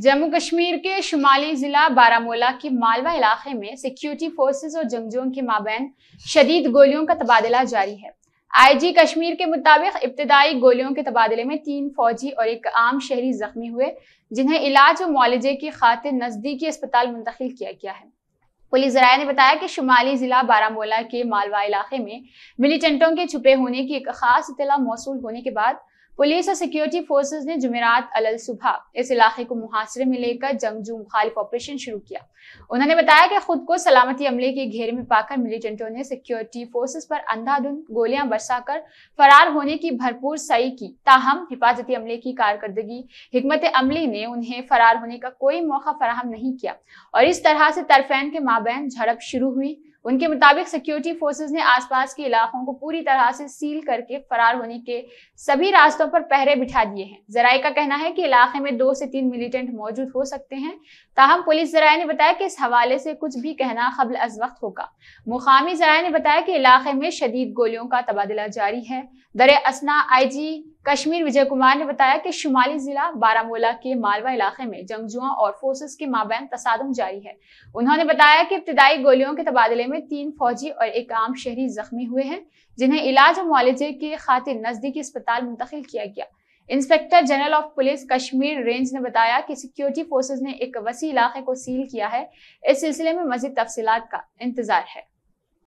जम्मू कश्मीर के शुमाली जिला बारामूला के मालवा इलाके में सिक्योरिटी फोर्सेस और जंगजों के माबेन शदीद गोलियों का तबादला जारी है आईजी कश्मीर के मुताबिक इब्तदाई गोलियों के तबादले में तीन फौजी और एक आम शहरी जख्मी हुए जिन्हें इलाज और मुआलजे की खातिर नजदीकी अस्पताल मुंतकिल किया गया है पुलिस जराये ने बताया कि शुमाली जिला बारामूला के मालवा इलाके में मिलीटेंटों के छुपे होने की एक खास इतला मौसू होने के बाद पुलिस और सिक्योरिटी फोर्सेस ने जुमेरात अल सुबह इस इलाके को मुहासरे में लेकर जंगजू मुखालिफ ऑपरेशन शुरू किया उन्होंने बताया कि खुद को सलामती अमले के घेरे में पाकर मिलिटेंटों ने सिक्योरिटी फोर्सेस पर अंधाधुंध गोलियां बरसाकर फरार होने की भरपूर सही की ताहम हिफाजती अमले की कारकर्दगी हमत अमली ने उन्हें फरार होने का कोई मौका फराहम नहीं किया और इस तरह से तरफेन के माबेन झड़प शुरू हुई उनके मुताबिक सिक्योरिटी फोर्सेज ने आसपास के इलाकों को पूरी तरह से सील करके फरार होने के सभी रास्तों पर पहरे बिठा दिए हैं जराये का कहना है कि इलाके में दो से तीन मिलिटेंट मौजूद हो सकते हैं ताहम पुलिस जराये ने बताया कि इस हवाले से कुछ भी कहना कबल अज वक्त होगा मुकामी जराये ने बताया कि इलाके में शदीद गोलियों का तबादला जारी है दर असना आई जी कश्मीर विजय कुमार ने बताया कि शुमाली जिला बारामूला के मालवा इलाके में जंगजुआ और फोर्सेस के माबैन तसादम जारी है उन्होंने बताया कि इब्तदाई गोलियों के तबादले में तीन फौजी और एक आम शहरी जख्मी हुए हैं जिन्हें इलाज और मुआलजे की खातिर नजदीकी अस्पताल मुंतकिल किया गया inspector general of police Kashmir range ने बताया कि सिक्योरिटी फोर्सेज ने एक वसी इलाके को सील किया है इस सिलसिले में मजीद तफसीत का इंतजार है